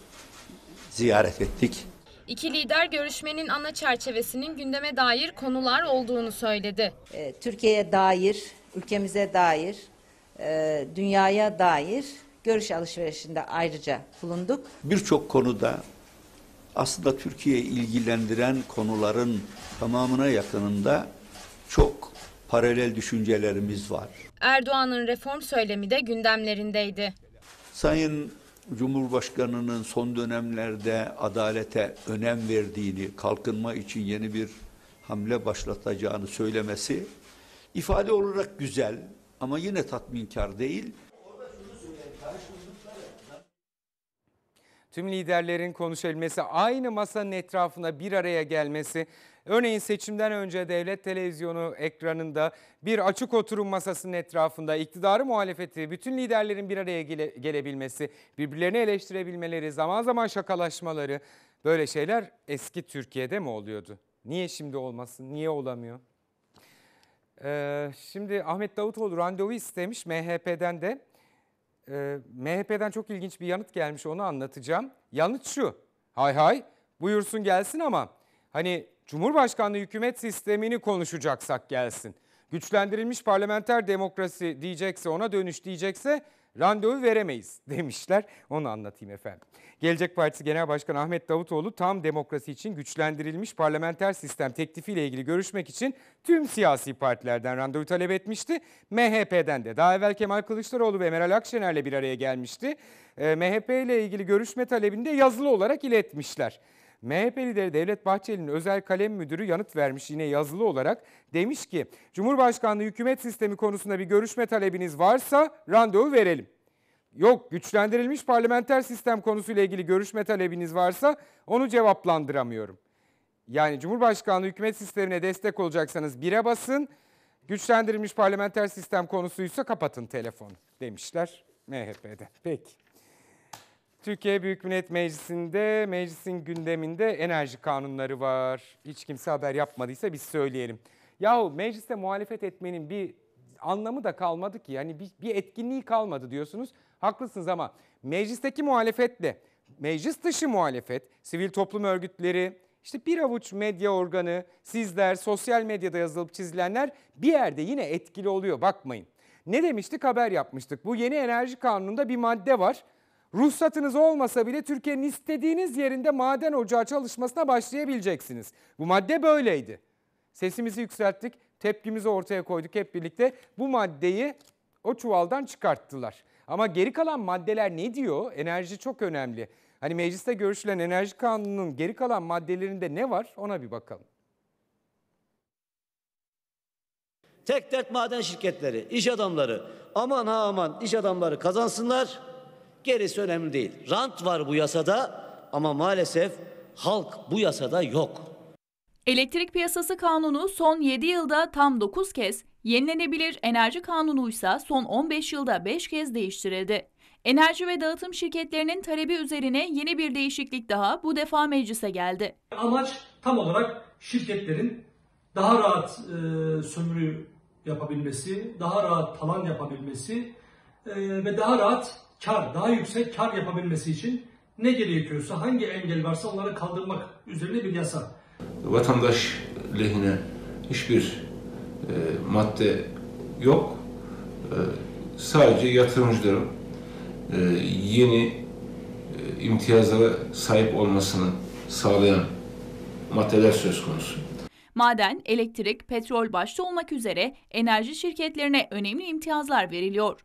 ziyaret ettik. İki lider görüşmenin ana çerçevesinin gündeme dair konular olduğunu söyledi. Ee, Türkiye'ye dair, ülkemize dair, e, dünyaya dair görüş alışverişinde ayrıca bulunduk. Birçok konuda aslında Türkiye'yi ilgilendiren konuların tamamına yakınında çok paralel düşüncelerimiz var. Erdoğan'ın reform söylemi de gündemlerindeydi. Sayın Cumhurbaşkanı'nın son dönemlerde adalete önem verdiğini, kalkınma için yeni bir hamle başlatacağını söylemesi ifade olarak güzel ama yine tatminkar değil. Tüm liderlerin konuşabilmesi, aynı masanın etrafına bir araya gelmesi Örneğin seçimden önce devlet televizyonu ekranında bir açık oturum masasının etrafında iktidarı muhalefeti, bütün liderlerin bir araya gele, gelebilmesi, birbirlerini eleştirebilmeleri, zaman zaman şakalaşmaları böyle şeyler eski Türkiye'de mi oluyordu? Niye şimdi olmasın? Niye olamıyor? Ee, şimdi Ahmet Davutoğlu randevu istemiş MHP'den de. Ee, MHP'den çok ilginç bir yanıt gelmiş onu anlatacağım. Yanıt şu. Hay hay buyursun gelsin ama hani Cumhurbaşkanlığı hükümet sistemini konuşacaksak gelsin. Güçlendirilmiş parlamenter demokrasi diyecekse ona dönüş diyecekse randevu veremeyiz demişler. Onu anlatayım efendim. Gelecek Partisi Genel Başkanı Ahmet Davutoğlu tam demokrasi için güçlendirilmiş parlamenter sistem teklifiyle ilgili görüşmek için tüm siyasi partilerden randevu talep etmişti. MHP'den de daha evvel Kemal Kılıçdaroğlu ve Meral Akşener'le bir araya gelmişti. E, MHP ile ilgili görüşme talebini de yazılı olarak iletmişler. MHP lideri Devlet Bahçeli'nin özel kalem müdürü yanıt vermiş yine yazılı olarak. Demiş ki Cumhurbaşkanlığı hükümet sistemi konusunda bir görüşme talebiniz varsa randevu verelim. Yok güçlendirilmiş parlamenter sistem konusuyla ilgili görüşme talebiniz varsa onu cevaplandıramıyorum. Yani Cumhurbaşkanlığı hükümet sistemine destek olacaksanız bire basın, güçlendirilmiş parlamenter sistem konusuysa kapatın telefonu demişler MHP'de. Peki. Türkiye Büyük Millet Meclisi'nde, meclisin gündeminde enerji kanunları var. Hiç kimse haber yapmadıysa biz söyleyelim. Yahu mecliste muhalefet etmenin bir anlamı da kalmadı ki. Yani bir, bir etkinliği kalmadı diyorsunuz. Haklısınız ama meclisteki muhalefetle, meclis dışı muhalefet, sivil toplum örgütleri, işte bir avuç medya organı, sizler, sosyal medyada yazılıp çizilenler bir yerde yine etkili oluyor bakmayın. Ne demiştik haber yapmıştık. Bu yeni enerji kanununda bir madde var. Ruhsatınız olmasa bile Türkiye'nin istediğiniz yerinde maden ocağı çalışmasına başlayabileceksiniz. Bu madde böyleydi. Sesimizi yükselttik, tepkimizi ortaya koyduk hep birlikte. Bu maddeyi o çuvaldan çıkarttılar. Ama geri kalan maddeler ne diyor? Enerji çok önemli. Hani mecliste görüşülen enerji kanununun geri kalan maddelerinde ne var ona bir bakalım. Tek dert maden şirketleri, iş adamları aman ha aman iş adamları kazansınlar Gerisi önemli değil. Rant var bu yasada ama maalesef halk bu yasada yok. Elektrik Piyasası Kanunu son 7 yılda tam 9 kez, yenilenebilir enerji kanunu ise son 15 yılda 5 kez değiştirildi. Enerji ve dağıtım şirketlerinin talebi üzerine yeni bir değişiklik daha bu defa meclise geldi. Amaç tam olarak şirketlerin daha rahat e, sömürü yapabilmesi, daha rahat talan yapabilmesi e, ve daha rahat kar, daha yüksek kar yapabilmesi için ne gerekiyorsa, hangi engel varsa onları kaldırmak üzerine bir yasa. Vatandaş lehine hiçbir e, madde yok. E, sadece yatırımcıların e, yeni e, imtiyazlara sahip olmasını sağlayan maddeler söz konusu. Maden, elektrik, petrol başta olmak üzere enerji şirketlerine önemli imtiyazlar veriliyor.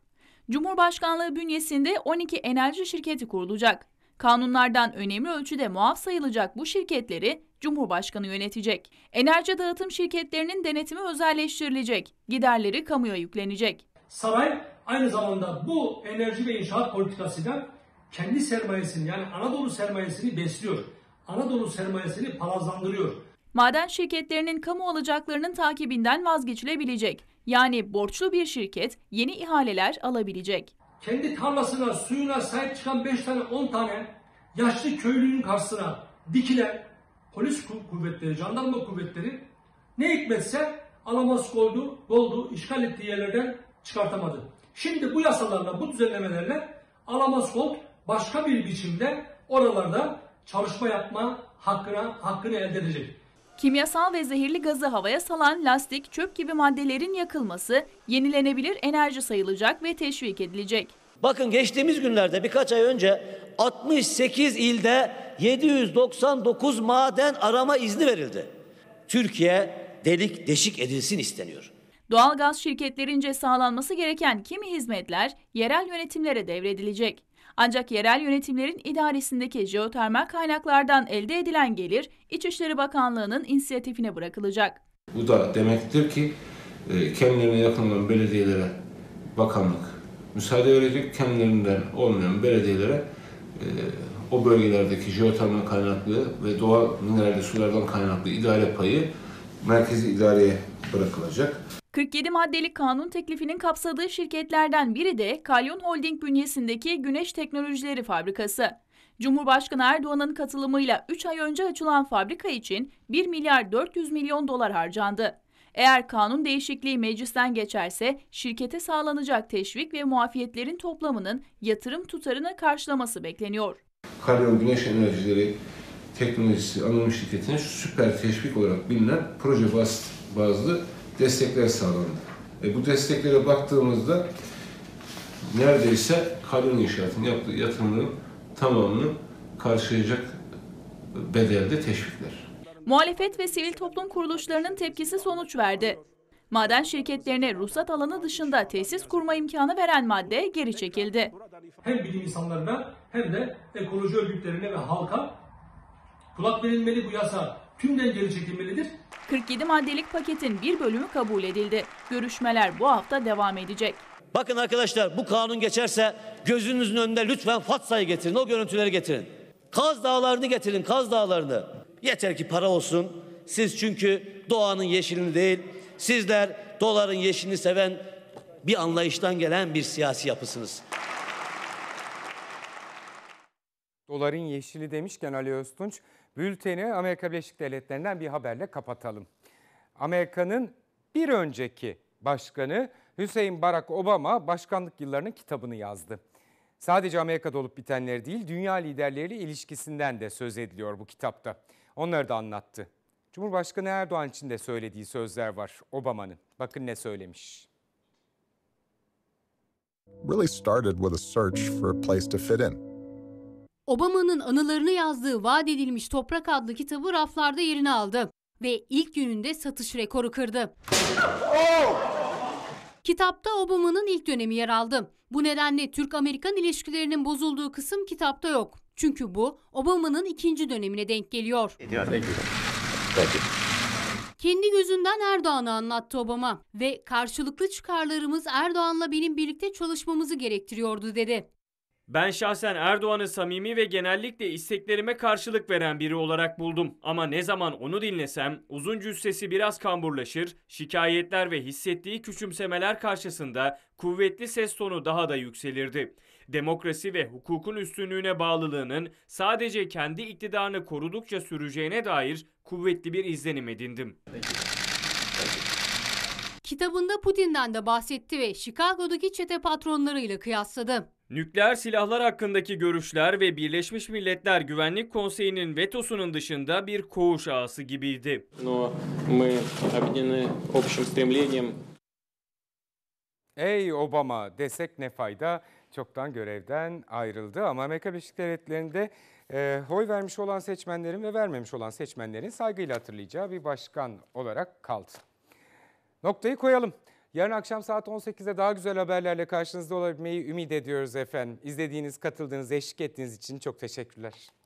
Cumhurbaşkanlığı bünyesinde 12 enerji şirketi kurulacak. Kanunlardan önemli ölçüde muaf sayılacak bu şirketleri Cumhurbaşkanı yönetecek. Enerji dağıtım şirketlerinin denetimi özelleştirilecek, giderleri kamuya yüklenecek. Saray aynı zamanda bu enerji ve inşaat politikasıyla kendi sermayesini yani Anadolu sermayesini besliyor. Anadolu sermayesini palazlandırıyor maden şirketlerinin kamu alacaklarının takibinden vazgeçilebilecek. Yani borçlu bir şirket yeni ihaleler alabilecek. Kendi tarlasına, suyuna sahip çıkan 5 tane 10 tane yaşlı köylünün karşısına dikilen polis kuvvetleri, jandarma kuvvetleri ne hikmetse alamaz oldu, oldu, işgal ettiği yerlerden çıkartamadı. Şimdi bu yasalarla, bu düzenlemelerle alamaz kolt başka bir biçimde oralarda çalışma yapma hakkına hakkını elde edecek. Kimyasal ve zehirli gazı havaya salan lastik, çöp gibi maddelerin yakılması yenilenebilir enerji sayılacak ve teşvik edilecek. Bakın geçtiğimiz günlerde birkaç ay önce 68 ilde 799 maden arama izni verildi. Türkiye delik deşik edilsin isteniyor. Doğalgaz şirketlerince sağlanması gereken kimi hizmetler yerel yönetimlere devredilecek. Ancak yerel yönetimlerin idaresindeki jeotermal kaynaklardan elde edilen gelir İçişleri Bakanlığı'nın inisiyatifine bırakılacak. Bu da demektir ki e, kendilerine yakın olan belediyelere bakanlık müsaade verecek, kendilerinden olmayan belediyelere e, o bölgelerdeki jeotermal kaynaklı ve doğal mineralde sulardan kaynaklı idare payı merkezi idareye bırakılacak. 47 maddelik kanun teklifinin kapsadığı şirketlerden biri de Kalyon Holding bünyesindeki Güneş Teknolojileri Fabrikası. Cumhurbaşkanı Erdoğan'ın katılımıyla 3 ay önce açılan fabrika için 1 milyar 400 milyon dolar harcandı. Eğer kanun değişikliği meclisten geçerse şirkete sağlanacak teşvik ve muafiyetlerin toplamının yatırım tutarını karşılaması bekleniyor. Kalyon Güneş Enerjileri Teknolojisi anonim şirketine süper teşvik olarak bilinen proje bazlı destekler sağlandı. E, bu desteklere baktığımızda neredeyse kanun inşaatının yaptığı yatırımların tamamını karşılayacak bedelde teşvikler. Muhalefet ve sivil toplum kuruluşlarının tepkisi sonuç verdi. Maden şirketlerine ruhsat alanı dışında tesis kurma imkanı veren madde geri çekildi. Hem bilim insanlarına hem de ekoloji örgütlerine ve halka kulak verilmeli bu yasa tümden geri çekilmelidir. 47 maddelik paketin bir bölümü kabul edildi. Görüşmeler bu hafta devam edecek. Bakın arkadaşlar bu kanun geçerse gözünüzün önünde lütfen Fatsa'yı getirin, o görüntüleri getirin. Kaz Dağları'nı getirin, Kaz Dağları'nı. Yeter ki para olsun. Siz çünkü doğanın yeşilini değil, sizler doların yeşilini seven bir anlayıştan gelen bir siyasi yapısınız. Doların yeşili demişken Ali Öztunç, Bülteni Amerika Birleşik Devletleri'nden bir haberle kapatalım. Amerika'nın bir önceki başkanı Hüseyin Barack Obama başkanlık yıllarının kitabını yazdı. Sadece Amerika'da olup bitenler değil, dünya liderleri ilişkisinden de söz ediliyor bu kitapta. Onları da anlattı. Cumhurbaşkanı Erdoğan için de söylediği sözler var Obama'nın. Bakın ne söylemiş. Really started with a search for a place to fit in. Obama'nın anılarını yazdığı Vaat Edilmiş Toprak adlı kitabı raflarda yerini aldı ve ilk gününde satış rekoru kırdı. Kitapta Obama'nın ilk dönemi yer aldı. Bu nedenle Türk-Amerikan ilişkilerinin bozulduğu kısım kitapta yok. Çünkü bu Obama'nın ikinci dönemine denk geliyor. Kendi gözünden Erdoğan'ı anlattı Obama ve karşılıklı çıkarlarımız Erdoğan'la benim birlikte çalışmamızı gerektiriyordu dedi. Ben şahsen Erdoğan'ı samimi ve genellikle isteklerime karşılık veren biri olarak buldum. Ama ne zaman onu dinlesem uzun cüssesi biraz kamburlaşır, şikayetler ve hissettiği küçümsemeler karşısında kuvvetli ses tonu daha da yükselirdi. Demokrasi ve hukukun üstünlüğüne bağlılığının sadece kendi iktidarını korudukça süreceğine dair kuvvetli bir izlenim edindim. Peki. Kitabında Putin'den de bahsetti ve Chicago'daki çete patronlarıyla kıyasladı. Nükleer silahlar hakkındaki görüşler ve Birleşmiş Milletler Güvenlik Konseyi'nin vetosunun dışında bir koğuş ağası gibiydi. Ey Obama desek ne fayda çoktan görevden ayrıldı ama Amerika Birleşik Devletleri'nde e, oy vermiş olan seçmenlerin ve vermemiş olan seçmenlerin saygıyla hatırlayacağı bir başkan olarak kaldı. Noktayı koyalım. Yarın akşam saat 18'de daha güzel haberlerle karşınızda olabilmeyi ümit ediyoruz efendim. İzlediğiniz, katıldığınız, eşlik ettiğiniz için çok teşekkürler.